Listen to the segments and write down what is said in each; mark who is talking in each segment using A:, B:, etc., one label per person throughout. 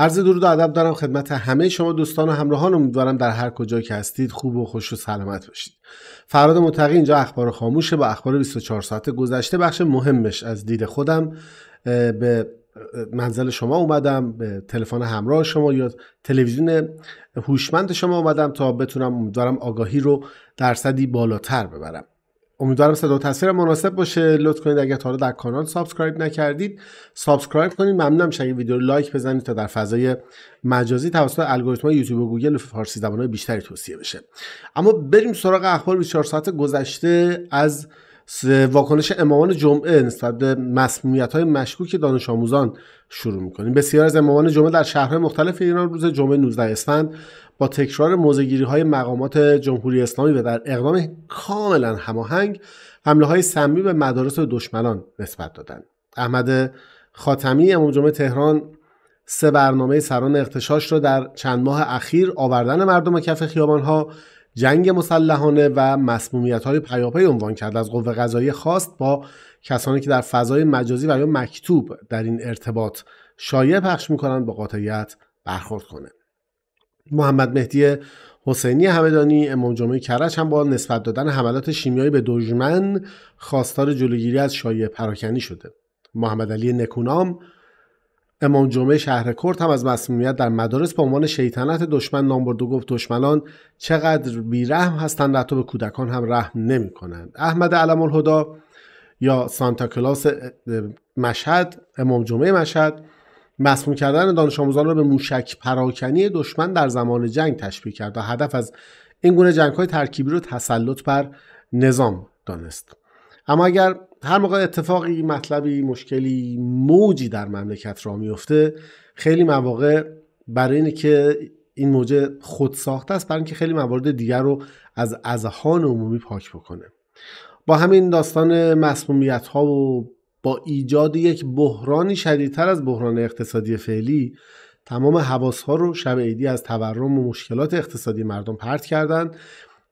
A: عرض درود و ادب دارم خدمت همه شما دوستان و همراهان امیدوارم در هر کجا که هستید خوب و خوش و سلامت باشید فراد متقی اینجا اخبار خاموشه با اخبار 24 ساعت گذشته بخش مهمش از دید خودم به منزل شما اومدم به تلفن همراه شما یا تلویزیون هوشمند شما اومدم تا بتونم امیدوارم آگاهی رو درصدی بالاتر ببرم امیدوارم صدا و تصویر مناسب باشه لطف کنید اگر تا حالا در کانال سابسکرایب نکردید سابسکرایب کنید ممنونم شاید ویدیو رو لایک بزنید تا در فضای مجازی توسط الگوریتم یوتیوب و گوگل فارسی زبانهای بیشتری توصیه بشه اما بریم سراغ اخبار 24 ساعت گذشته از واکنش امامان جمعه نسبت به مسمومیت های مشکوک دانش آموزان شروع میکنیم بسیار از امامان جمعه در شهرهای مختلف ایران روز جمعه 19 اسفند با تکرار موزگیری های مقامات جمهوری اسلامی و در اقدام کاملا هماهنگ حمله های سمی به مدارس دشمنان نسبت دادند احمد خاتمی امام جمعه تهران سه برنامه سران اختشاش را در چند ماه اخیر آوردن مردم کف ها جنگ مسلحانه و مسمومیت های پیاپی عنوان کرد از قوه قضایی خواست با کسانی که در فضای مجازی و یا مکتوب در این ارتباط شایع پخش میکنند با قاطعیت برخورد کنه محمد مهدی حسینی همدانی امام جمعه کرج هم با نسبت دادن حملات شیمیایی به دژمن خواستار جلوگیری از شایع پراکنی شده محمد علی نکونام امام جمعه شهر کرد هم از مسئولیت در مدارس به عنوان شیطنت دشمن نام برد و گفت دشمنان چقدر بیرحم هستند حتی به کودکان هم رحم نمی کنند احمد علم الهدا یا سانتا کلاس مشهد امام جمعه مشهد مسموم کردن دانش آموزان را به موشک پراکنی دشمن در زمان جنگ تشبیه کرد و هدف از این گونه جنگ های ترکیبی رو تسلط بر نظام دانست اما اگر هر موقع اتفاقی مطلبی مشکلی موجی در مملکت را میفته خیلی مواقع برای اینه که این موجه خود ساخته است برای اینکه خیلی موارد دیگر رو از اذهان عمومی پاک بکنه با همین داستان مسمومیت ها و با ایجاد یک بحرانی شدیدتر از بحران اقتصادی فعلی تمام حواسها رو شب عیدی از تورم و مشکلات اقتصادی مردم پرت کردند.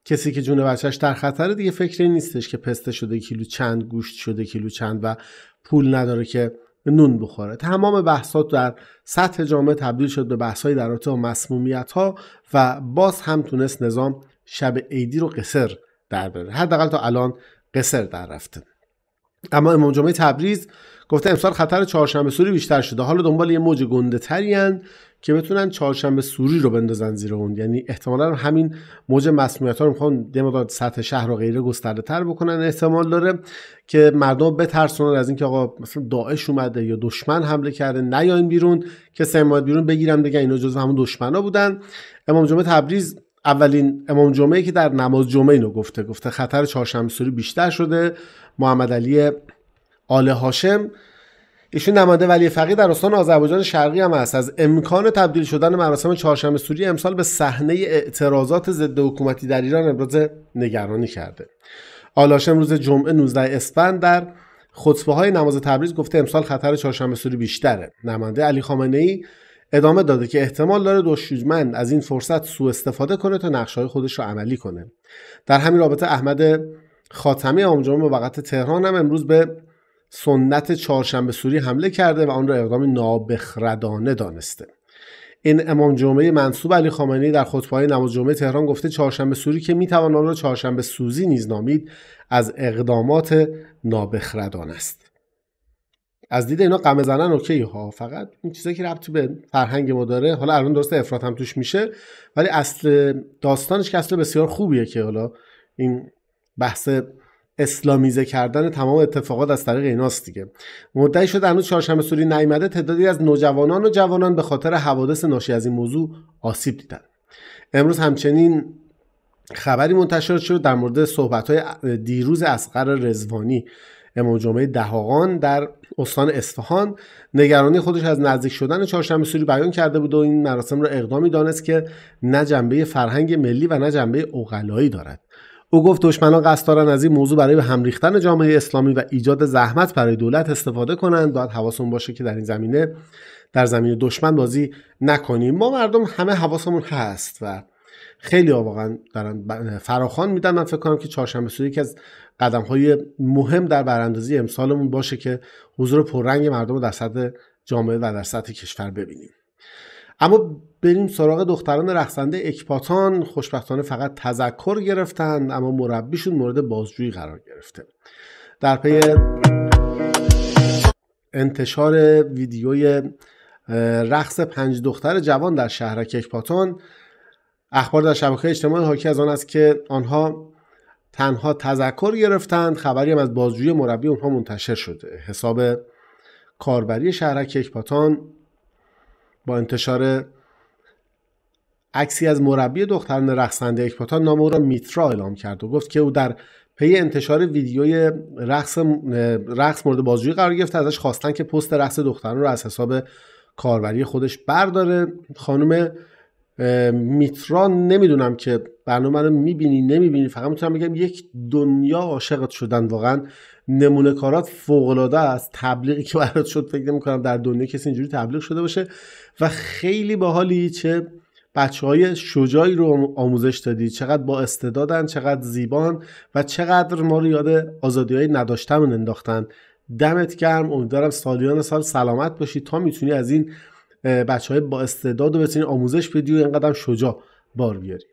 A: کسی که جون بچهش در خطره دیگه فکری نیستش که پسته شده کیلو چند گوشت شده کیلو چند و پول نداره که نون بخوره تمام بحثات در سطح جامعه تبدیل شد به بحثهایی در رابطه با مسمومیت ها و باز هم تونست نظام شب عیدی رو قصر در بره حداقل تا الان قصر در رفته اما امام جمعه تبریز گفته امسال خطر چهارشنبه سوری بیشتر شده حالا دنبال یه موج گنده ترین که بتونن چهارشنبه سوری رو بندازن زیر اون یعنی احتمالا همین موج مسمومیت ها رو میخوان یه سطح شهر و غیره گسترده تر بکنن احتمال داره که مردم بترسونن از اینکه آقا مثلا داعش اومده یا دشمن حمله کرده نیاین بیرون که سه بیرون بگیرم دیگه اینا جزو همون دشمنا بودن امام جمعه تبریز اولین امام جمعه که در نماز جمعه اینو گفته گفته خطر سوری بیشتر شده محمد علی آل هاشم ایشون نماینده ولی فقیه در استان آذربایجان شرقی هم هست از امکان تبدیل شدن مراسم چهارشنبه سوری امسال به صحنه اعتراضات ضد حکومتی در ایران ابراز نگرانی کرده آل هاشم روز جمعه 19 اسفند در خطبه های نماز تبریز گفته امسال خطر چهارشنبه سوری بیشتره نماینده علی خامنه ای ادامه داده که احتمال داره دشمن از این فرصت سوء استفاده کنه تا نقشه خودش رو عملی کنه در همین رابطه احمد خاتمی امام موقت تهران هم امروز به سنت چهارشنبه سوری حمله کرده و آن را اقدام نابخردانه دانسته این امام جمعه منصوب علی خامنه‌ای در خطبه نماز جمعه تهران گفته چهارشنبه سوری که میتوان آن را چهارشنبه سوزی نیز نامید از اقدامات نابخردانه است از دید اینا قمه زنن اوکی ها فقط این چیزایی که ربطی به فرهنگ ما داره حالا الان درسته افراط هم توش میشه ولی اصل داستانش که اصل بسیار خوبیه که حالا این بحث اسلامیزه کردن تمام اتفاقات از طریق ایناست دیگه مدعی شد هنوز چهارشنبه سوری نیامده تعدادی از نوجوانان و جوانان به خاطر حوادث ناشی از این موضوع آسیب دیدن امروز همچنین خبری منتشر شد در مورد صحبت‌های دیروز اسقر رزوانی امام جمعه دهاقان در استان اصفهان نگرانی خودش از نزدیک شدن چهارشنبه سوری بیان کرده بود و این مراسم را اقدامی دانست که نه جنبه فرهنگ ملی و نه جنبه اوقلایی دارد او گفت دشمنان قصد دارند از این موضوع برای به هم ریختن جامعه اسلامی و ایجاد زحمت برای دولت استفاده کنند باید حواسمون باشه که در این زمینه در زمینه دشمن بازی نکنیم ما مردم همه حواسمون هست و خیلی واقعا دارن فراخان میدن من فکر کنم که چهارشنبه سوری از قدم های مهم در براندازی امسالمون باشه که حضور پررنگ مردم رو در سطح جامعه و در سطح کشور ببینیم اما بریم سراغ دختران رقصنده اکپاتان خوشبختانه فقط تذکر گرفتن اما مربیشون مورد بازجویی قرار گرفته در پی انتشار ویدیوی رقص پنج دختر جوان در شهرک اکپاتان اخبار در شبکه اجتماعی حاکی از آن است که آنها تنها تذکر گرفتند خبری هم از بازجوی مربی اونها منتشر شده حساب کاربری شهرک کیکپاتان با انتشار عکسی از مربی دختران رقصنده یک نام او را میترا اعلام کرد و گفت که او در پی انتشار ویدیوی رقص رقص مورد بازجویی قرار گرفت ازش خواستن که پست رقص دختران رو از حساب کاربری خودش برداره خانم میتران نمیدونم که برنامه رو میبینی نمیبینی فقط میتونم بگم یک دنیا عاشقت شدن واقعا نمونه کارات فوقالعاده است تبلیغی که برات شد فکر کنم در دنیا کسی اینجوری تبلیغ شده باشه و خیلی باحالی چه بچه های شجاعی رو آموزش دادی چقدر با استعدادن چقدر زیبان و چقدر ما رو یاد آزادی های نداشتمون انداختن دمت گرم امیدوارم سالیان سال سلامت باشی تا میتونی از این بچه های با استعداد و بتونین آموزش بدی و اینقدر شجاع بار بیاری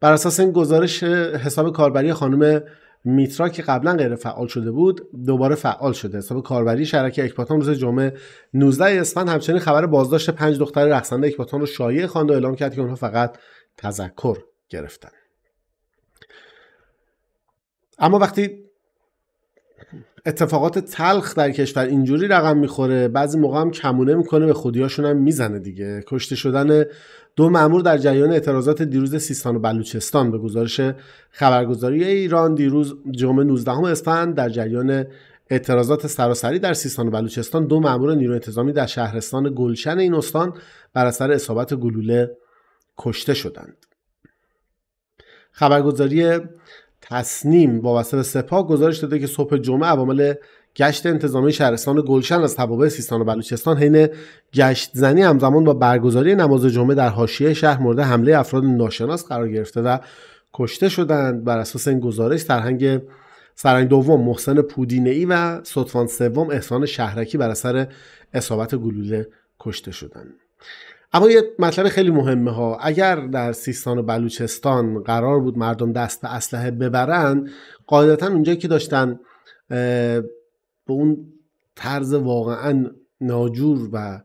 A: بر اساس این گزارش حساب کاربری خانم میترا که قبلا غیر فعال شده بود دوباره فعال شده حساب کاربری شرکه اکباتان روز جمعه 19 اسفند همچنین خبر بازداشت پنج دختر رقصنده اکباتان رو شایع خواند و اعلام کرد که اونها فقط تذکر گرفتن اما وقتی اتفاقات تلخ در کشور اینجوری رقم میخوره بعضی موقع هم کمونه میکنه به خودیاشون هم میزنه دیگه کشته شدن دو مأمور در جریان اعتراضات دیروز سیستان و بلوچستان به گزارش خبرگزاری ایران دیروز جمعه 19 اسفند در جریان اعتراضات سراسری در سیستان و بلوچستان دو مأمور نیروی انتظامی در شهرستان گلشن این استان بر اثر اصابت گلوله کشته شدند خبرگزاری حسنیم با به سپاه گزارش داده که صبح جمعه عوامل گشت انتظامی شهرستان گلشن از توابع سیستان و بلوچستان حین گشت زنی همزمان با برگزاری نماز جمعه در حاشیه شهر مورد حمله افراد ناشناس قرار گرفته و کشته شدند بر اساس این گزارش سرهنگ سرهنگ دوم محسن پودینه ای و سطفان سوم احسان شهرکی بر اثر اصابت گلوله کشته شدند اما یه مطلب خیلی مهمه ها اگر در سیستان و بلوچستان قرار بود مردم دست به اسلحه ببرن قاعدتا اونجایی که داشتن به اون طرز واقعا ناجور و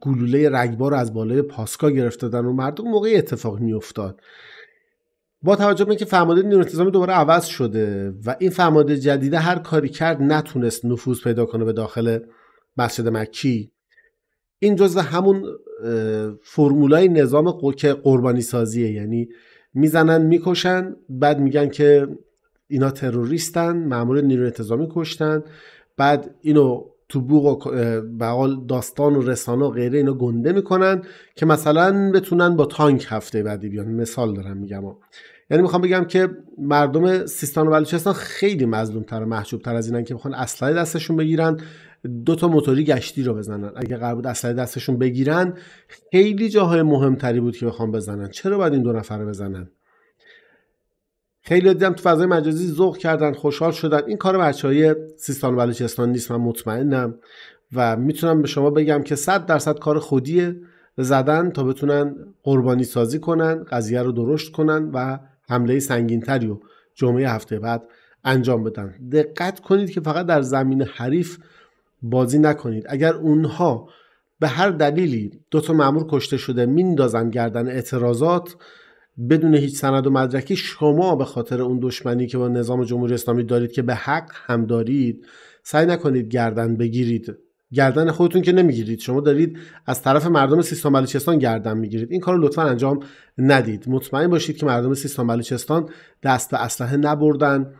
A: گلوله رگبار از بالای پاسکا گرفتادن و مردم موقعی اتفاق میافتاد با توجه به که فرمانده نیروی دوباره عوض شده و این فرمانده جدیده هر کاری کرد نتونست نفوذ پیدا کنه به داخل مسجد مکی این جزء همون فرمولای نظام که قربانی سازیه یعنی میزنن میکشن بعد میگن که اینا تروریستن معمول نیروی انتظامی کشتن بعد اینو تو بوق و داستان و رسانه و غیره اینو گنده میکنن که مثلا بتونن با تانک هفته بعدی بیان مثال دارم میگم یعنی میخوام بگم که مردم سیستان و بلوچستان خیلی مظلومتر و محجوبتر از اینن که بخوان اسلحه دستشون بگیرن دو تا موتوری گشتی رو بزنن اگه قرار بود اصلا دستشون بگیرن خیلی جاهای مهمتری بود که بخوام بزنن چرا باید این دو نفر رو بزنن خیلی دیدم تو فضای مجازی زغ کردن خوشحال شدن این کار بچه های سیستان و بلوچستان نیست من مطمئنم و میتونم به شما بگم که 100 درصد کار خودیه زدن تا بتونن قربانی سازی کنن قضیه رو درشت کنن و حمله تری و جمعه هفته بعد انجام بدن دقت کنید که فقط در زمین حریف بازی نکنید اگر اونها به هر دلیلی دو تا مامور کشته شده میندازن گردن اعتراضات بدون هیچ سند و مدرکی شما به خاطر اون دشمنی که با نظام جمهوری اسلامی دارید که به حق هم دارید سعی نکنید گردن بگیرید گردن خودتون که نمیگیرید شما دارید از طرف مردم سیستان بلوچستان گردن میگیرید این کار رو لطفا انجام ندید مطمئن باشید که مردم سیستان بلوچستان دست به اسلحه نبردن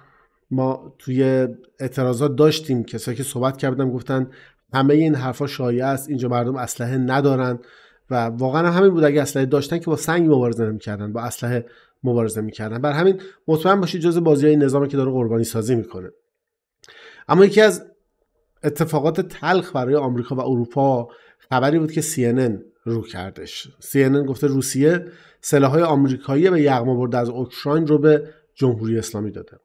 A: ما توی اعتراضات داشتیم کسایی که صحبت کردم گفتن همه این حرفا شایع است اینجا مردم اسلحه ندارن و واقعا همین بود اگه اسلحه داشتن که با سنگ مبارزه نمیکردن با اسلحه مبارزه میکردن بر همین مطمئن باشید جزء بازی های نظامی که داره قربانی سازی میکنه اما یکی از اتفاقات تلخ برای آمریکا و اروپا خبری بود که CNN رو کردش CNN گفته روسیه سلاحهای آمریکایی به یغما برده از اوکراین رو به جمهوری اسلامی داده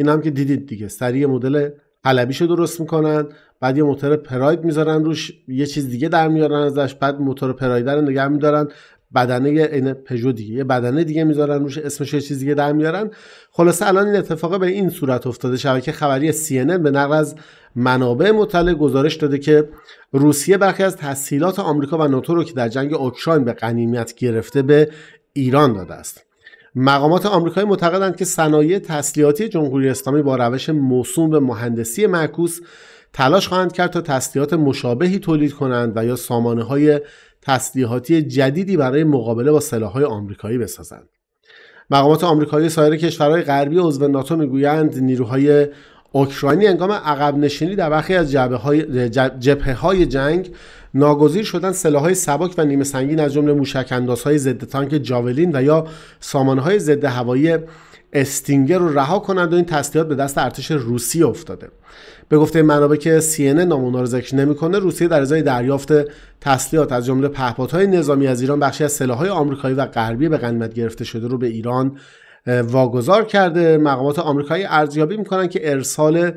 A: این هم که دیدید دیگه سری مدل حلبیشو درست میکنن بعد یه موتور پراید میذارن روش یه چیز دیگه در میارن ازش بعد موتور پراید رو نگه میدارن بدنه این پژو دیگه یه بدنه دیگه میذارن روش اسمش یه چیز دیگه در میارن خلاصه الان این اتفاق به این صورت افتاده شبکه خبری CNN به نقل از منابع مطلع گزارش داده که روسیه برخی از تسهیلات آمریکا و ناتو رو که در جنگ اوکراین به غنیمت گرفته به ایران داده است مقامات آمریکایی معتقدند که صنایع تسلیحاتی جمهوری اسلامی با روش موسوم به مهندسی معکوس تلاش خواهند کرد تا تسلیحات مشابهی تولید کنند و یا سامانه های تسلیحاتی جدیدی برای مقابله با سلاحهای آمریکایی بسازند مقامات آمریکایی سایر کشورهای غربی عضو ناتو میگویند نیروهای اوکراینی انگام عقب نشینی در برخی از جبه های جنگ ناگزیر شدن سلاحهای سبک و نیمه سنگین از جمله های ضد تانک جاولین و یا های ضد هوایی استینگر رو رها کنند و این تسلیحات به دست ارتش روسیه افتاده به گفته منابع که CNN نام اونا نمیکنه روسیه در ازای دریافت تسلیحات از جمله پهپادهای نظامی از ایران بخشی از سلاحهای آمریکایی و غربی به قنیمت گرفته شده رو به ایران واگذار کرده مقامات آمریکایی ارزیابی میکنن که ارسال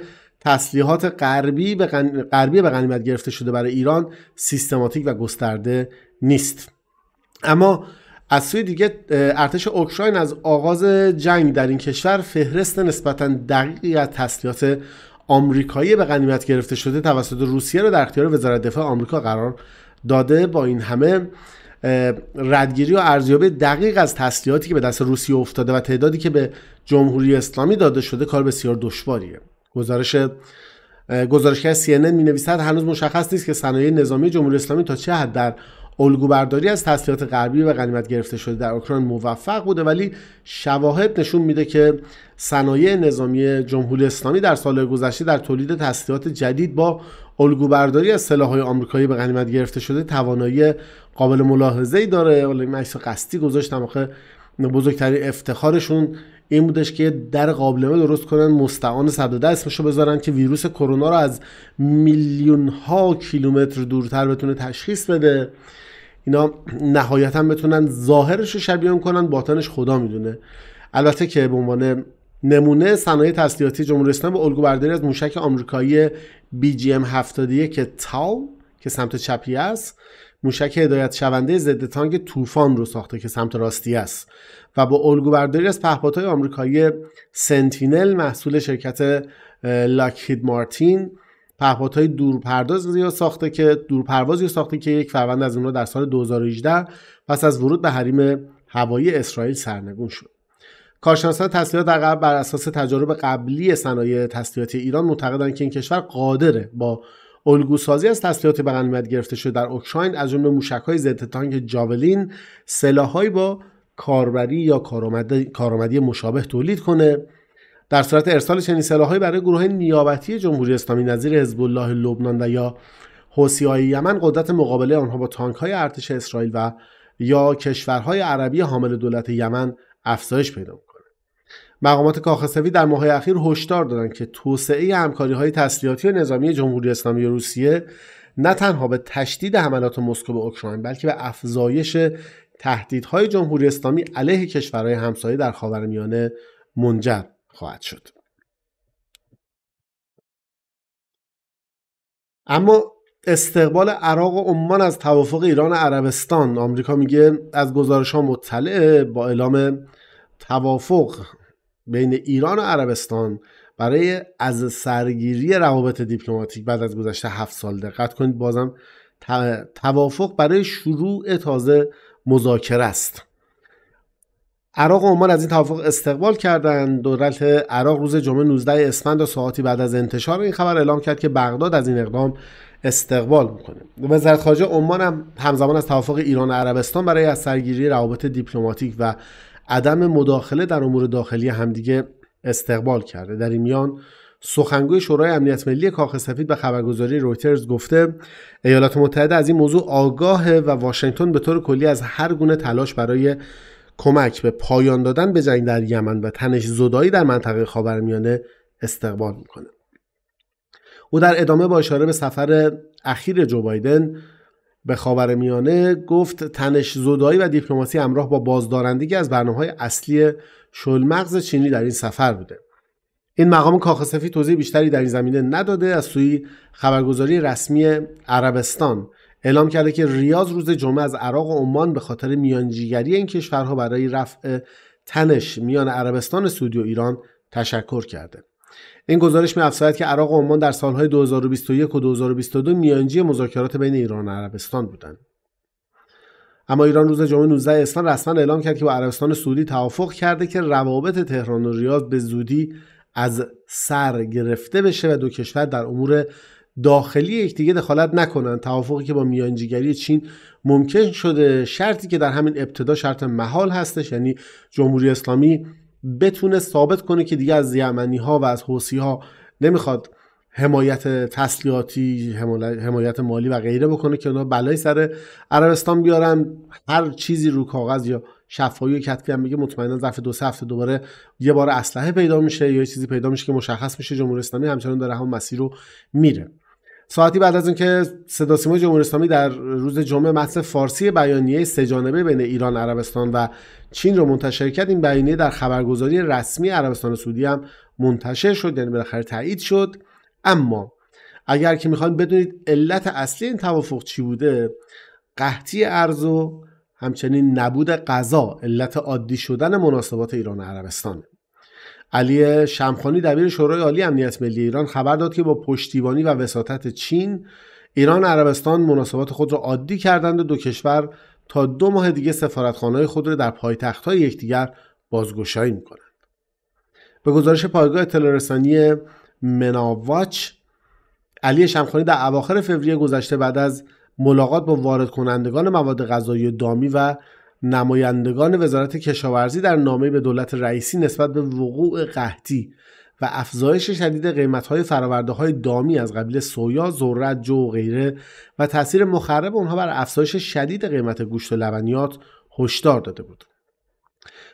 A: تسلیحات غربی به به غنیمت گرفته شده برای ایران سیستماتیک و گسترده نیست اما از سوی دیگه ارتش اوکراین از آغاز جنگ در این کشور فهرست نسبتا دقیقی از تسلیحات آمریکایی به غنیمت گرفته شده توسط روسیه رو در اختیار وزارت دفاع آمریکا قرار داده با این همه ردگیری و ارزیابی دقیق از تسلیحاتی که به دست روسیه افتاده و تعدادی که به جمهوری اسلامی داده شده کار بسیار دشواریه گزارش گزارشگر ان می نویسد هنوز مشخص نیست که صنایع نظامی جمهوری اسلامی تا چه حد در الگوبرداری از تسلیحات غربی و قنیمت گرفته شده در اوکراین موفق بوده ولی شواهد نشون میده که صنایع نظامی جمهوری اسلامی در سال گذشته در تولید تسلیحات جدید با الگوبرداری از سلاحهای آمریکایی به قنیمت گرفته شده توانایی قابل ملاحظه ای داره حالا این قصدی گذاشتم آخه بزرگترین افتخارشون این بودش که در قابلمه درست کنن مستعان 110 اسمشو بذارن که ویروس کرونا رو از میلیون ها کیلومتر دورتر بتونه تشخیص بده اینا نهایتا بتونن ظاهرش رو شبیه کنن باطنش خدا میدونه البته که به عنوان نمونه صنایع تسلیحاتی جمهوری اسلامی به الگو برداری از موشک آمریکایی BGM 71 که تاو که سمت چپی است موشک هدایت شونده ضد تانک طوفان رو ساخته که سمت راستی است و با الگوبرداری از پهپادهای آمریکایی سنتینل محصول شرکت لاکهید مارتین پهپادهای دورپرداز یا ساخته که یا ساخته که یک فروند از اونها در سال 2018 پس از ورود به حریم هوایی اسرائیل سرنگون شد کارشناسان تسلیحات در بر اساس تجارب قبلی صنایع تسلیحاتی ایران معتقدند که این کشور قادره با الگوسازی از تسلیحات به غنیمت گرفته شده در اوکراین از جمله موشک‌های ضد تانک جاولین سلاحهایی با کاربری یا کارآمدی مشابه تولید کنه در صورت ارسال چنین سلاحهایی برای گروه نیابتی جمهوری اسلامی نظیر حزب الله لبنان و یا حوثی های یمن قدرت مقابله آنها با تانک های ارتش اسرائیل و یا کشورهای عربی حامل دولت یمن افزایش پیدا میکنه مقامات سفید در ماه‌های اخیر هشدار دادند که توسعه همکاری های تسلیحاتی و نظامی جمهوری اسلامی روسیه نه تنها به تشدید حملات مسکو به اوکراین بلکه به افزایش تهدیدهای جمهوری اسلامی علیه کشورهای همسایه در خاورمیانه منجر خواهد شد اما استقبال عراق و عمان از توافق ایران و عربستان آمریکا میگه از گزارش ها مطلعه با اعلام توافق بین ایران و عربستان برای از سرگیری روابط دیپلماتیک بعد از گذشته هفت سال دقت کنید بازم توافق برای شروع تازه مذاکره است عراق و عمان از این توافق استقبال کردند دولت عراق روز جمعه 19 اسفند و ساعتی بعد از انتشار این خبر اعلام کرد که بغداد از این اقدام استقبال میکنه وزارت خارجه عمان هم همزمان از توافق ایران و عربستان برای از سرگیری روابط دیپلماتیک و عدم مداخله در امور داخلی همدیگه استقبال کرده در این میان سخنگوی شورای امنیت ملی کاخ سفید به خبرگزاری رویترز گفته ایالات متحده از این موضوع آگاهه و واشنگتن به طور کلی از هر گونه تلاش برای کمک به پایان دادن به جنگ در یمن و تنش زدایی در منطقه خاورمیانه استقبال میکنه او در ادامه با اشاره به سفر اخیر جو بایدن به خاور میانه گفت تنش زدایی و دیپلماسی همراه با بازدارندگی از برنامه های اصلی شلمغز چینی در این سفر بوده این مقام کاخ سفید توضیح بیشتری در این زمینه نداده از سوی خبرگزاری رسمی عربستان اعلام کرده که ریاض روز جمعه از عراق و عمان به خاطر میانجیگری این کشورها برای رفع تنش میان عربستان سعودی و ایران تشکر کرده این گزارش می‌افزاید که عراق و عمان در سالهای 2021 و 2022 میانجی مذاکرات بین ایران و عربستان بودند. اما ایران روز جمعه 19 اسفند رسما اعلام کرد که با عربستان سعودی توافق کرده که روابط تهران و ریاض به زودی از سر گرفته بشه و دو کشور در امور داخلی یکدیگه دخالت نکنند توافقی که با میانجیگری چین ممکن شده شرطی که در همین ابتدا شرط محال هستش یعنی جمهوری اسلامی بتونه ثابت کنه که دیگه از یمنی ها و از حوسی ها نمیخواد حمایت تسلیحاتی حمایت مالی و غیره بکنه که اونا بلای سر عربستان بیارن هر چیزی رو کاغذ یا شفاهی و کتبی هم میگه مطمئنا ظرف دو سه هفته دوباره یه بار اسلحه پیدا میشه یا یه چیزی پیدا میشه که مشخص میشه جمهوری اسلامی همچنان داره همون مسیر رو میره ساعتی بعد از اینکه صدا سیما جمهوری اسلامی در روز جمعه متن فارسی بیانیه سهجانبه بین ایران عربستان و چین رو منتشر کرد این بیانیه در خبرگزاری رسمی عربستان سعودی هم منتشر شد یعنی بالاخره تایید شد اما اگر که میخوایم بدونید علت اصلی این توافق چی بوده قحطی ارز و همچنین نبود غذا علت عادی شدن مناسبات ایران و عربستانه علی شمخانی دبیر شورای عالی امنیت ملی ایران خبر داد که با پشتیبانی و وساطت چین ایران و عربستان مناسبات خود را عادی کردند و دو کشور تا دو ماه دیگه سفارتخانه‌های خود را در پایتخت‌های یکدیگر بازگشایی میکنند. به گزارش پایگاه تلرسانی مناواچ علی شمخانی در اواخر فوریه گذشته بعد از ملاقات با وارد کنندگان مواد غذایی دامی و نمایندگان وزارت کشاورزی در نامه به دولت رئیسی نسبت به وقوع قحطی و افزایش شدید قیمت‌های فرآورده‌های دامی از قبیل سویا، ذرت، جو و غیره و تاثیر مخرب اونها بر افزایش شدید قیمت گوشت و لبنیات هشدار داده بود.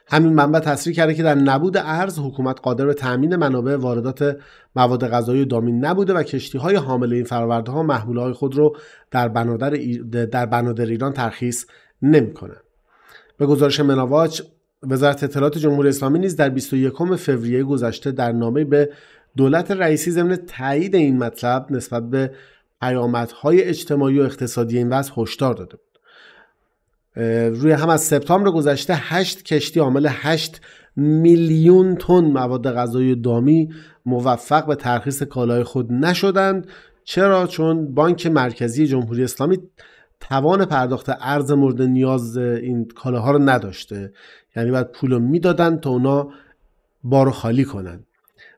A: همین منبع تصریح کرده که در نبود ارز حکومت قادر به تأمین منابع واردات مواد غذایی و دامین نبوده و کشتی های حامل این فرآورده‌ها محموله خود را در بنادر, در بنادر ایران ترخیص نمی‌کنند. به گزارش مناواچ وزارت اطلاعات جمهوری اسلامی نیز در 21 فوریه گذشته در نامه به دولت رئیسی ضمن تایید این مطلب نسبت به پیامدهای اجتماعی و اقتصادی این وضع هشدار داده بود روی هم از سپتامبر گذشته 8 کشتی عامل 8 میلیون تن مواد غذایی دامی موفق به ترخیص کالای خود نشدند چرا چون بانک مرکزی جمهوری اسلامی توان پرداخت ارز مورد نیاز این کالاها رو نداشته یعنی باید پول رو میدادن تا اونا بارو خالی کنن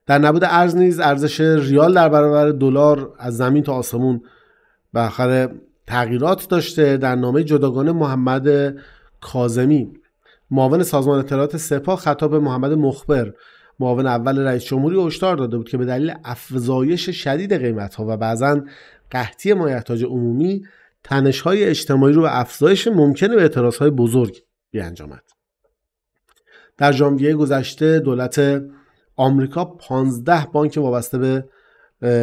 A: در نبود ارز نیز ارزش ریال در برابر دلار از زمین تا آسمون بالاخره تغییرات داشته در نامه جداگانه محمد کازمی معاون سازمان اطلاعات سپاه خطاب محمد مخبر معاون اول رئیس جمهوری هشدار داده بود که به دلیل افزایش شدید قیمت ها و بعضا قحطی مایحتاج عمومی تنش‌های اجتماعی رو به افزایش ممکن به اعتراض های بزرگ بیانجامد در ژانویه گذشته دولت آمریکا 15 بانک وابسته به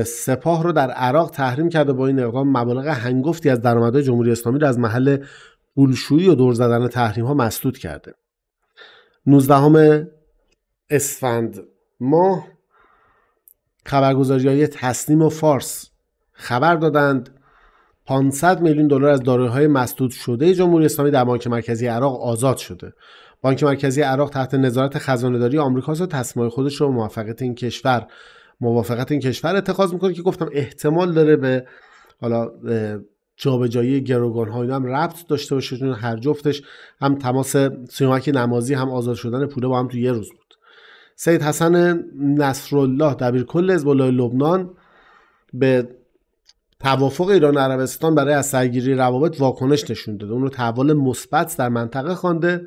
A: سپاه رو در عراق تحریم کرده با این اقدام مبالغ هنگفتی از درآمدهای جمهوری اسلامی را از محل پولشویی و دور زدن تحریم ها مسدود کرده 19 اسفند ماه خبرگزاری های تسلیم و فارس خبر دادند 500 میلیون دلار از های مسدود شده جمهوری اسلامی در بانک مرکزی عراق آزاد شده. بانک مرکزی عراق تحت نظارت خزانهداری آمریکا و تصمیم خودش رو موافقت این کشور موافقت این کشور اتخاذ میکنه که گفتم احتمال داره به حالا جابجایی گروگان های هم ربط داشته باشه چون هر جفتش هم تماس سیومک نمازی هم آزاد شدن پوله با هم تو یه روز بود سید حسن نصرالله دبیر کل حزب لبنان به توافق ایران و عربستان برای از سرگیری روابط واکنش نشون داده اون رو تحول مثبت در منطقه خوانده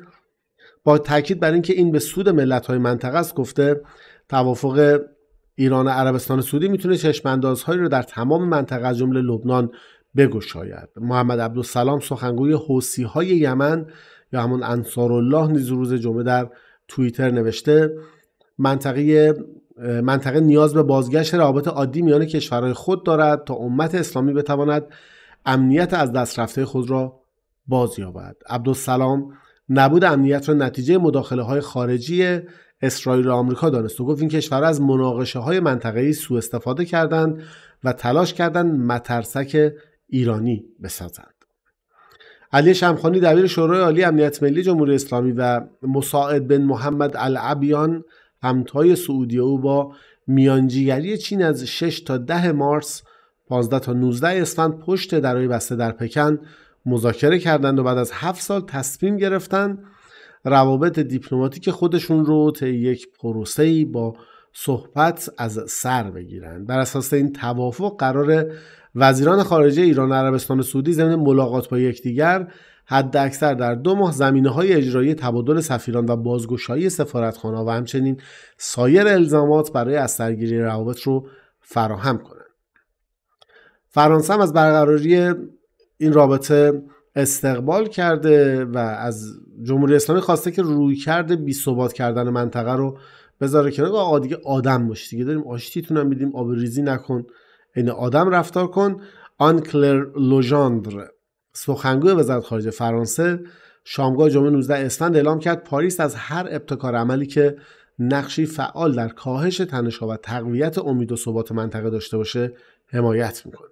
A: با تاکید بر اینکه این به سود ملت های منطقه است گفته توافق ایران و عربستان سعودی میتونه اندازهایی رو در تمام منطقه از جمله لبنان بگشاید محمد عبدالسلام سخنگوی حوسی های یمن یا همون انصار الله نیز روز جمعه در توییتر نوشته منطقه منطقه نیاز به بازگشت روابط عادی میان کشورهای خود دارد تا امت اسلامی بتواند امنیت از دست رفته خود را باز یابد عبدالسلام نبود امنیت را نتیجه مداخله های خارجی اسرائیل و آمریکا دانست و گفت این کشور از مناقشه های ای سوء استفاده کردند و تلاش کردند مترسک ایرانی بسازند علی شمخانی دبیر شورای عالی امنیت ملی جمهوری اسلامی و مساعد بن محمد العبیان همتای سعودی او با میانجیگری چین از 6 تا 10 مارس 15 تا 19 اسفند پشت درای بسته در پکن مذاکره کردند و بعد از 7 سال تصمیم گرفتند روابط دیپلماتیک خودشون رو طی یک پروسه‌ای با صحبت از سر بگیرند بر اساس این توافق قرار وزیران خارجه ایران و عربستان سعودی ضمن ملاقات با یکدیگر حداکثر در دو ماه زمینه های اجرایی تبادل سفیران و بازگشایی سفارتخانه و همچنین سایر الزامات برای از سرگیری روابط رو فراهم کنند. فرانسه هم از برقراری این رابطه استقبال کرده و از جمهوری اسلامی خواسته که روی کرده بی ثبات کردن منطقه رو بذاره که و دیگه آدم باش دیگه داریم آشتیتون هم میدیم آبریزی نکن این آدم رفتار کن آن کلر لوژاندر سخنگوی وزارت خارجه فرانسه شامگاه جمعه 19 اسفند اعلام کرد پاریس از هر ابتکار عملی که نقشی فعال در کاهش تنش و تقویت امید و ثبات منطقه داشته باشه حمایت میکنه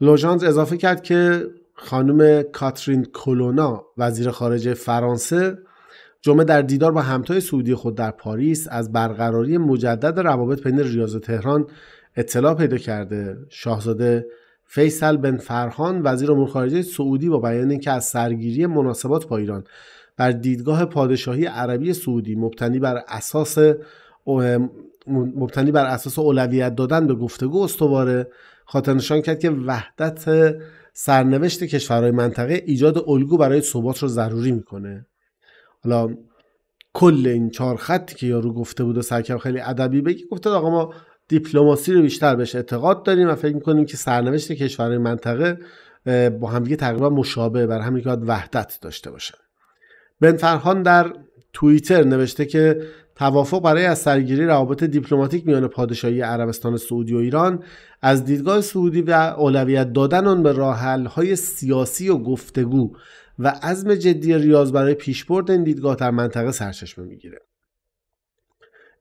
A: لوژانز اضافه کرد که خانم کاترین کولونا وزیر خارجه فرانسه جمعه در دیدار با همتای سعودی خود در پاریس از برقراری مجدد روابط بین ریاض تهران اطلاع پیدا کرده شاهزاده فیصل بن فرهان وزیر امور خارجه سعودی با بیان اینکه از سرگیری مناسبات با ایران بر دیدگاه پادشاهی عربی سعودی مبتنی بر اساس مبتنی بر اساس اولویت دادن به گفتگو استواره خاطر نشان کرد که وحدت سرنوشت کشورهای منطقه ایجاد الگو برای ثبات رو ضروری میکنه حالا کل این چهار خطی که یارو گفته بود و سرکم خیلی ادبی بگی گفته آقا ما دیپلماسی رو بیشتر بهش اعتقاد داریم و فکر میکنیم که سرنوشت کشورهای منطقه با همدیگه تقریبا مشابه بر همین که باید وحدت داشته باشن بن فرهان در توییتر نوشته که توافق برای از سرگیری روابط دیپلماتیک میان پادشاهی عربستان سعودی و ایران از دیدگاه سعودی و اولویت دادن آن به های سیاسی و گفتگو و عزم جدی ریاض برای پیشبرد این دیدگاه در منطقه سرچشمه میگیره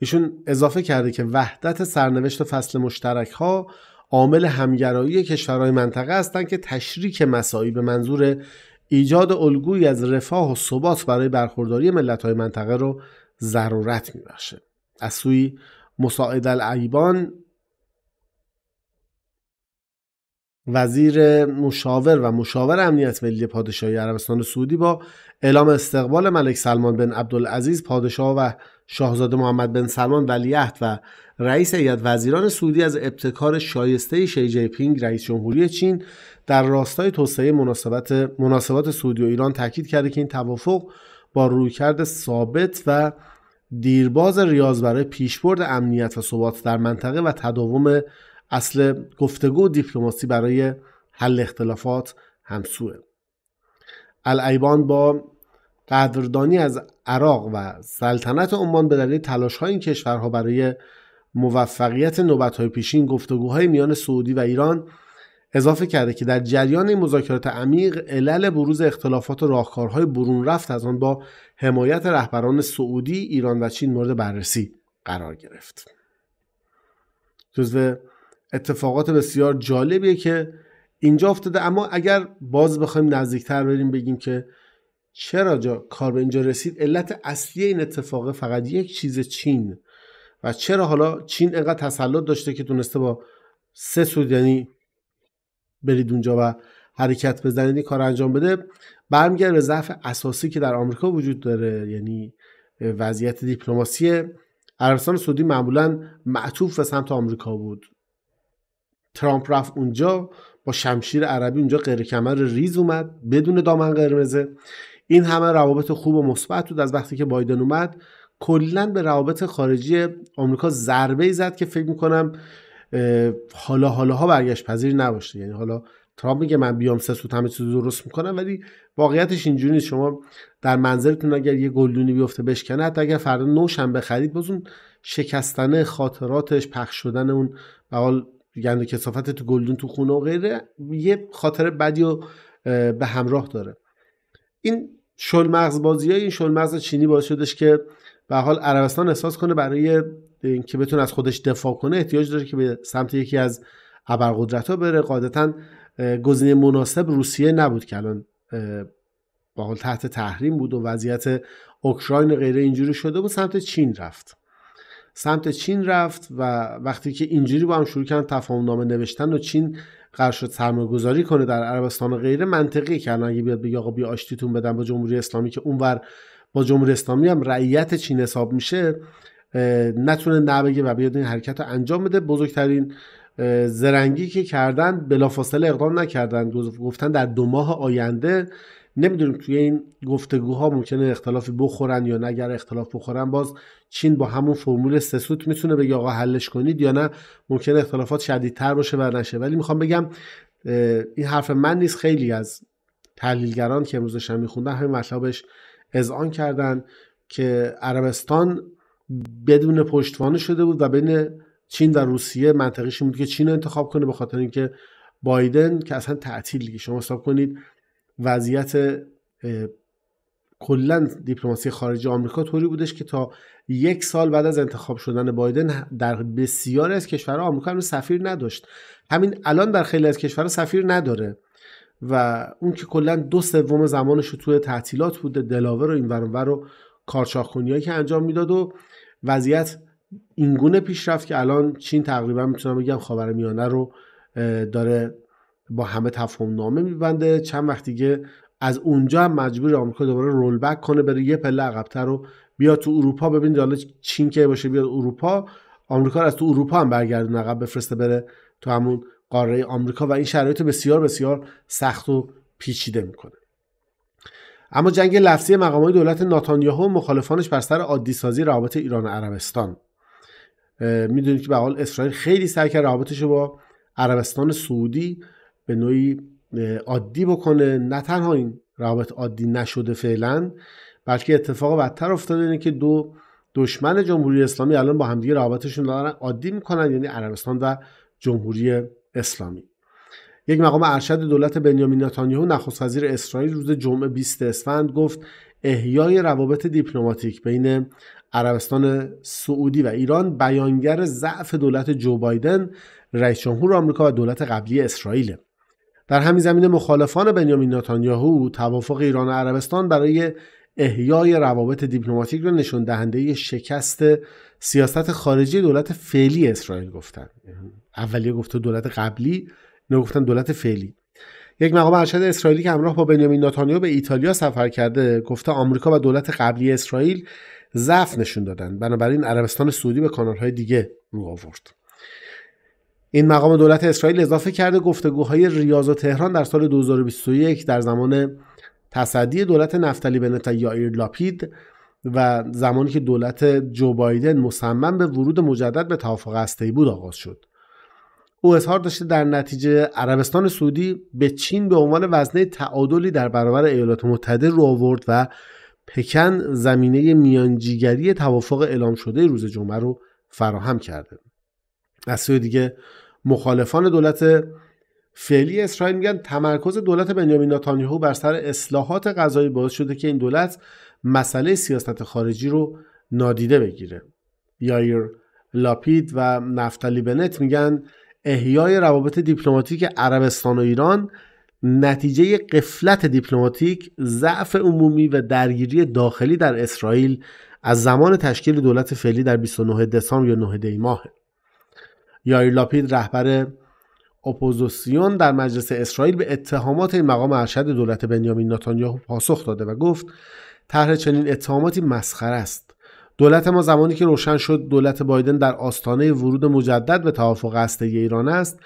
A: ایشون اضافه کرده که وحدت سرنوشت فصل مشترک ها عامل همگرایی کشورهای منطقه هستند که تشریک مساعی به منظور ایجاد الگویی از رفاه و ثبات برای برخورداری های منطقه رو ضرورت میبخشه از سوی مساعد العیبان وزیر مشاور و مشاور امنیت ملی پادشاهی عربستان سعودی با اعلام استقبال ملک سلمان بن عبدالعزیز پادشاه و شاهزاده محمد بن سلمان ولیعهد و رئیس هیئت وزیران سعودی از ابتکار شایسته شی جی پینگ رئیس جمهوری چین در راستای توسعه مناسبات مناسبات سعودی و ایران تاکید کرده که این توافق با رویکرد ثابت و دیرباز ریاض برای پیشبرد امنیت و ثبات در منطقه و تداوم اصل گفتگو و دیپلماسی برای حل اختلافات همسوه الایبان با قدردانی از عراق و سلطنت عمان به دلیل تلاش‌های این کشورها برای موفقیت های پیشین گفتگوهای میان سعودی و ایران اضافه کرده که در جریان این مذاکرات عمیق علل بروز اختلافات و راهکارهای برون رفت از آن با حمایت رهبران سعودی، ایران و چین مورد بررسی قرار گرفت. اتفاقات بسیار جالبیه که اینجا افتاده اما اگر باز بخوایم نزدیکتر بریم بگیم که چرا جا کار به اینجا رسید علت اصلی این اتفاق فقط یک چیز چین و چرا حالا چین انقدر تسلط داشته که تونسته با سه سودیانی برید اونجا و حرکت بزنید کار انجام بده برمیگرده به ضعف اساسی که در آمریکا وجود داره یعنی وضعیت دیپلماسی عربستان سعودی معمولا معطوف به سمت آمریکا بود ترامپ رفت اونجا با شمشیر عربی اونجا غیر کمر ریز اومد بدون دامن قرمزه این همه روابط خوب و مثبت بود از وقتی که بایدن اومد کلا به روابط خارجی آمریکا ضربه ای زد که فکر میکنم حالا حالا ها برگشت پذیر نباشه یعنی حالا ترامپ میگه من بیام سه سوت همه چیز درست میکنم ولی واقعیتش اینجوری شما در منظرتون اگر یه گلدونی بیفته بشکنه حتی اگر فردا نوشنبه خرید باز شکستن خاطراتش پخش شدن اون حال گند یعنی و کسافت تو گلدون تو خونه و غیره یه خاطر بدی و به همراه داره این شل مغز بازی های این شل مغز چینی باعث شدش که به حال عربستان احساس کنه برای اینکه بتونه از خودش دفاع کنه احتیاج داره که به سمت یکی از ابرقدرت ها بره قاعدتا گزینه مناسب روسیه نبود که الان به حال تحت تحریم بود و وضعیت اوکراین و غیره اینجوری شده بود سمت چین رفت سمت چین رفت و وقتی که اینجوری با هم شروع کردن تفاهم نامه نوشتن و چین قرار شد سرمایه گذاری کنه در عربستان و غیره منطقی کردن اگه بیاد بگه آقا بیا آشتیتون بدن با جمهوری اسلامی که اونور با جمهوری اسلامی هم رعیت چین حساب میشه نتونه نبگه و بیاد این حرکت رو انجام بده بزرگترین زرنگی که کردن بلافاصله اقدام نکردن گفتن در دو ماه آینده نمیدونیم توی این گفتگوها ممکنه اختلافی بخورن یا نه اگر اختلاف بخورن باز چین با همون فرمول سسوت میتونه بگه آقا حلش کنید یا نه ممکن اختلافات شدیدتر باشه و نشه ولی میخوام بگم این حرف من نیست خیلی از تحلیلگران که امروز داشتن میخوندن همین مطلبش اذعان کردن که عربستان بدون پشتوانه شده بود و بین چین و روسیه منطقیش بود که چین رو انتخاب کنه به خاطر اینکه بایدن که اصلا تعطیل شما حساب کنید وضعیت کلا دیپلماسی خارجی آمریکا طوری بودش که تا یک سال بعد از انتخاب شدن بایدن در بسیاری از کشورها آمریکا هم سفیر نداشت همین الان در خیلی از کشورها سفیر نداره و اون که کلا دو سوم زمانش رو توی تعطیلات بوده دلاور و اینور و کارچاخونیایی که انجام میداد و وضعیت اینگونه پیش رفت که الان چین تقریبا میتونم بگم خاورمیانه رو داره با همه تفاهم نامه میبنده چند وقت دیگه از اونجا هم مجبور آمریکا دوباره رول بک کنه بره یه پله عقبتر رو بیا تو اروپا ببین حالا چین که باشه بیاد اروپا آمریکا رو از تو اروپا هم برگردون عقب بفرسته بره تو همون قاره آمریکا و این شرایط بسیار بسیار سخت و پیچیده میکنه اما جنگ لفظی مقامات دولت ناتانیاهو مخالفانش بر سر عادی سازی روابط ایران و عربستان میدونید که به حال اسرائیل خیلی سعی کرد روابطش با عربستان سعودی به نوعی عادی بکنه نه تنها این روابط عادی نشده فعلا بلکه اتفاق بدتر افتاده اینه که دو دشمن جمهوری اسلامی الان با همدیگه روابطشون دارن عادی میکنن یعنی عربستان و جمهوری اسلامی یک مقام ارشد دولت بنیامین نتانیاهو نخست وزیر اسرائیل روز جمعه 20 اسفند گفت احیای روابط دیپلماتیک بین عربستان سعودی و ایران بیانگر ضعف دولت جو بایدن رئیس جمهور آمریکا و دولت قبلی اسرائیل در همین زمینه مخالفان بنیامین نتانیاهو توافق ایران و عربستان برای احیای روابط دیپلماتیک را نشان دهنده شکست سیاست خارجی دولت فعلی اسرائیل گفتن اولی گفته دولت قبلی نه گفتن دولت فعلی یک مقام ارشد اسرائیلی که همراه با بنیامین نتانیاهو به ایتالیا سفر کرده گفته آمریکا و دولت قبلی اسرائیل ضعف نشون دادن بنابراین عربستان سعودی به کانالهای دیگه رو آورد این مقام دولت اسرائیل اضافه کرده گفتگوهای ریاض و تهران در سال 2021 در زمان تصدی دولت نفتلی بنت یایر لاپید و زمانی که دولت جو بایدن مصمم به ورود مجدد به توافق هسته‌ای بود آغاز شد. او اظهار داشته در نتیجه عربستان سعودی به چین به عنوان وزنه تعادلی در برابر ایالات متحده رو آورد و پکن زمینه میانجیگری توافق اعلام شده روز جمعه رو فراهم کرده. از سوی دیگه مخالفان دولت فعلی اسرائیل میگن تمرکز دولت بنیامین نتانیاهو بر سر اصلاحات غذایی باعث شده که این دولت مسئله سیاست خارجی رو نادیده بگیره یایر لاپید و نفتالی بنت میگن احیای روابط دیپلماتیک عربستان و ایران نتیجه قفلت دیپلماتیک ضعف عمومی و درگیری داخلی در اسرائیل از زمان تشکیل دولت فعلی در 29 دسامبر یا 9 دی ماهه یایر لاپید رهبر اپوزیسیون در مجلس اسرائیل به اتهامات این مقام ارشد دولت بنیامین نتانیاهو پاسخ داده و گفت طرح چنین اتهاماتی مسخره است دولت ما زمانی که روشن شد دولت بایدن در آستانه ورود مجدد به توافق هسته ایران است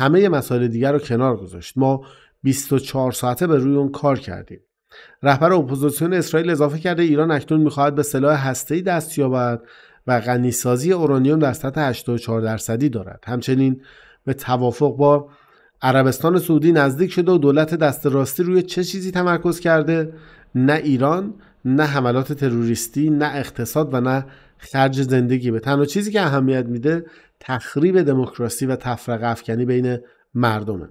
A: همه مسائل دیگر را کنار گذاشت ما 24 ساعته به روی اون کار کردیم رهبر اپوزیسیون اسرائیل اضافه کرده ایران اکنون میخواهد به سلاح هسته‌ای دست یابد و غنیسازی اورانیوم در سطح 84 درصدی دارد همچنین به توافق با عربستان سعودی نزدیک شده و دولت دست راستی روی چه چیزی تمرکز کرده نه ایران نه حملات تروریستی نه اقتصاد و نه خرج زندگی به تنها چیزی که اهمیت میده تخریب دموکراسی و تفرقه افکنی بین مردمه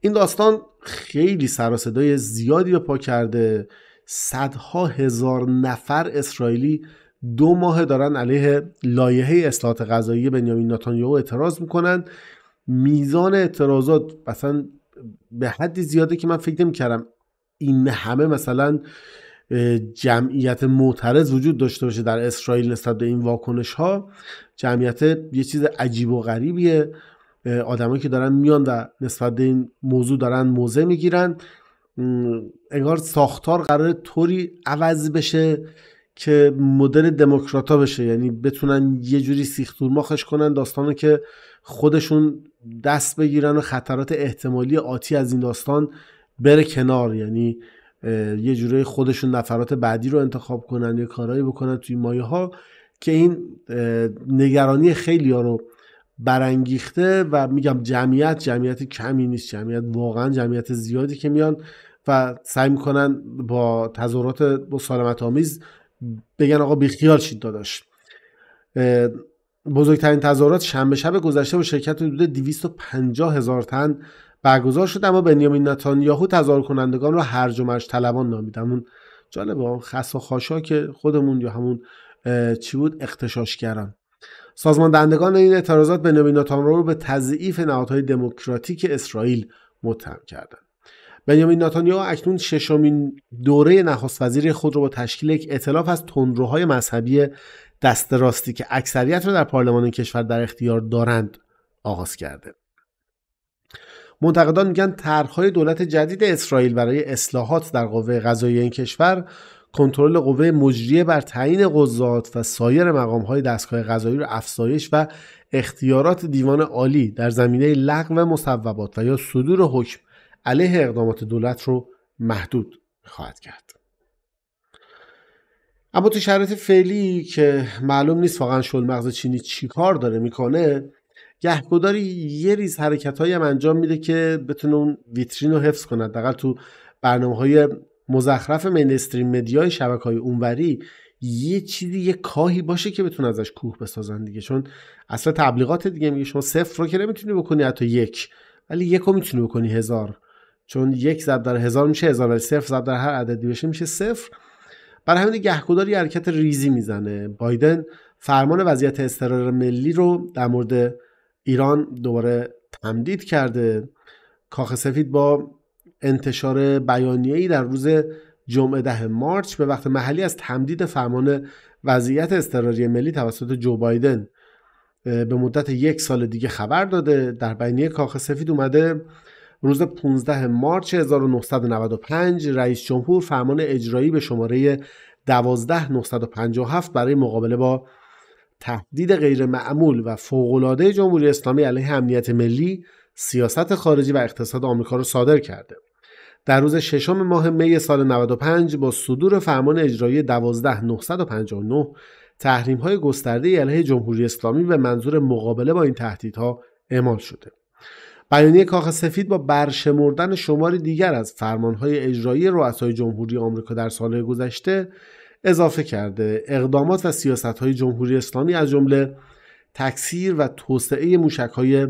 A: این داستان خیلی سر زیادی به پا کرده صدها هزار نفر اسرائیلی دو ماه دارن علیه لایحه اصلاحات غذایی بنیامین نتانیاهو اعتراض میکنن میزان اعتراضات مثلا به حدی زیاده که من فکر نمیکردم این همه مثلا جمعیت معترض وجود داشته باشه در اسرائیل نسبت به این واکنش ها جمعیت یه چیز عجیب و غریبیه آدمایی که دارن میان و نسبت به این موضوع دارن موضع میگیرن انگار ساختار قرار طوری عوض بشه که مدل دموکراتا بشه یعنی بتونن یه جوری سیختور ماخش کنن داستانو که خودشون دست بگیرن و خطرات احتمالی آتی از این داستان بره کنار یعنی یه جوری خودشون نفرات بعدی رو انتخاب کنن یه کارایی بکنن توی مایه ها که این نگرانی خیلی ها رو برانگیخته و میگم جمعیت جمعیت کمی نیست جمعیت واقعا جمعیت زیادی که میان و سعی میکنن با تظاهرات با سالمت آمیز بگن آقا بیخیال شید داداش بزرگترین تظاهرات شنبه شب گذشته با شرکت حدود 250 هزار تن برگزار شد اما بنیامین نتانیاهو تظاهر کنندگان رو هر جمعش طلبان نامید همون جالبه خس و خاشا که خودمون یا همون چی بود کردن. سازمان دهندگان این اعتراضات بنیامین نتانیاهو رو به تضعیف نهادهای دموکراتیک اسرائیل متهم کردن بنیامین ناتانیاهو اکنون ششمین دوره نخست وزیری خود را با تشکیل یک ائتلاف از تندروهای مذهبی دست راستی که اکثریت را در پارلمان کشور در اختیار دارند آغاز کرده منتقدان میگن طرحهای دولت جدید اسرائیل برای اصلاحات در قوه غذایی این کشور کنترل قوه مجریه بر تعیین قضات و سایر مقام های دستگاه قضایی را افزایش و اختیارات دیوان عالی در زمینه لغو مصوبات و یا صدور حکم علیه اقدامات دولت رو محدود خواهد کرد اما تو شرایط فعلی که معلوم نیست واقعا مغز چینی چی کار داره میکنه گهگداری یه ریز حرکت هم انجام میده که بتونه اون ویترین رو حفظ کنه حداقل تو برنامه های مزخرف مینستریم مدیای شبکه های اونوری یه چیزی یه کاهی باشه که بتونه ازش کوه بسازن دیگه چون اصلا تبلیغات دیگه میگه شما صفر رو که نمیتونی بکنی حتی یک ولی یک رو میتونی بکنی هزار چون یک ضرب در هزار میشه هزار ولی صفر ضرب در هر عددی بشه میشه صفر برای همین گهگدار یه حرکت ریزی میزنه بایدن فرمان وضعیت اضطرار ملی رو در مورد ایران دوباره تمدید کرده کاخ سفید با انتشار بیانیه‌ای در روز جمعه ده مارچ به وقت محلی از تمدید فرمان وضعیت اضطراری ملی توسط جو بایدن به مدت یک سال دیگه خبر داده در بیانیه کاخ سفید اومده روز 15 مارچ 1995 رئیس جمهور فرمان اجرایی به شماره 12957 برای مقابله با تهدید غیرمعمول و فوقالعاده جمهوری اسلامی علیه امنیت ملی سیاست خارجی و اقتصاد آمریکا را صادر کرده در روز ششم ماه می سال 95 با صدور فرمان اجرایی 12959 تحریم های گسترده علیه جمهوری اسلامی به منظور مقابله با این تهدیدها اعمال شده بیانیه کاخ سفید با برشمردن شماری دیگر از فرمانهای اجرایی رؤسای جمهوری آمریکا در سالهای گذشته اضافه کرده اقدامات و سیاستهای جمهوری اسلامی از جمله تکثیر و توسعه موشکهای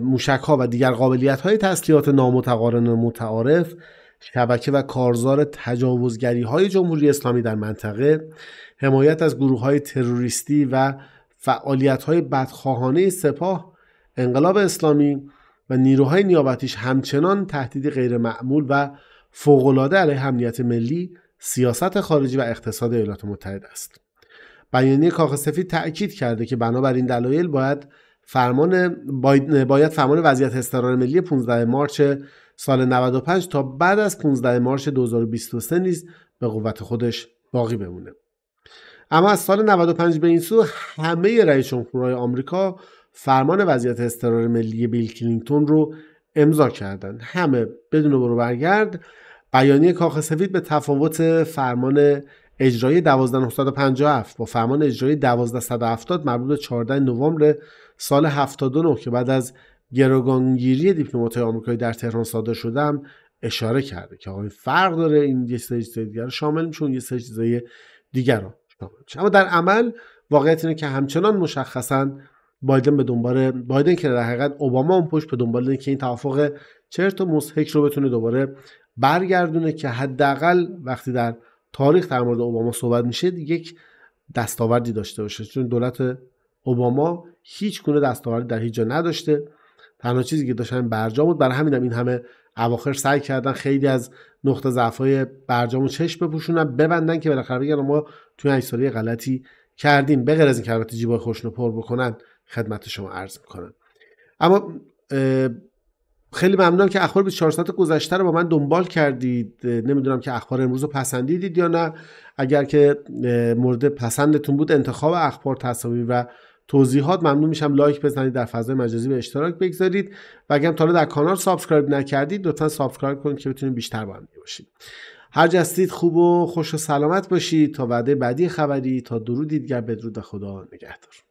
A: موشک ها و دیگر قابلیت های تسلیحات نامتقارن و متعارف شبکه و کارزار تجاوزگری های جمهوری اسلامی در منطقه حمایت از گروه های تروریستی و فعالیت های بدخواهانه سپاه انقلاب اسلامی و نیروهای نیابتیش همچنان تهدیدی غیرمعمول و فوقالعاده علیه امنیت ملی سیاست خارجی و اقتصاد ایالات متحده است بیانیه کاخ سفید تاکید کرده که بنابر این دلایل باید فرمان باید فرمان وضعیت اضطرار ملی 15 مارچ سال 95 تا بعد از 15 مارچ 2023 نیز به قوت خودش باقی بمونه اما از سال 95 به این سو همه رئیس جمهورهای آمریکا فرمان وضعیت اضطرار ملی بیل کلینگتون رو امضا کردند همه بدون برو برگرد بیانیه کاخ سفید به تفاوت فرمان اجرایی 12957 با فرمان اجرایی 1270 مربوط به 14 نوامبر سال 79 که بعد از گروگانگیری دیپلمات‌های آمریکایی در تهران صادر شدم، اشاره کرده که آقای فرق داره این یه سری چیزای دیگر شامل میشون یه سری چیزای دیگر رو اما در عمل واقعیت اینه که همچنان مشخصا بایدن به دنبال بایدن که در حقیقت اوباما اون پشت به دنبال که این توافق چرت و مسحک رو بتونه دوباره برگردونه که حداقل وقتی در تاریخ در مورد اوباما صحبت میشه یک دستاوردی داشته باشه چون دولت اوباما هیچ گونه دستاوردی در هیچ جا نداشته تنها چیزی که داشتن برجام بود برای همین هم این همه اواخر سعی کردن خیلی از نقطه ضعفهای برجام و چشم بپوشونن ببندن که بالاخره بگن ما توی سالی غلطی کردیم به غیر از این البته جیبای پر بکنن خدمت شما عرض میکنم اما خیلی ممنونم که اخبار 24 ساعت گذشته رو با من دنبال کردید نمیدونم که اخبار امروز رو پسندیدید یا نه اگر که مورد پسندتون بود انتخاب اخبار تصاویر و توضیحات ممنون میشم لایک بزنید در فضای مجازی به اشتراک بگذارید و اگر تا در کانال سابسکرایب نکردید لطفا سابسکرایب کنید که بتونید بیشتر با هم باشید هر جستید خوب و خوش و سلامت باشید تا وعده بعدی خبری تا درود دیگر بدرود و خدا نگهدار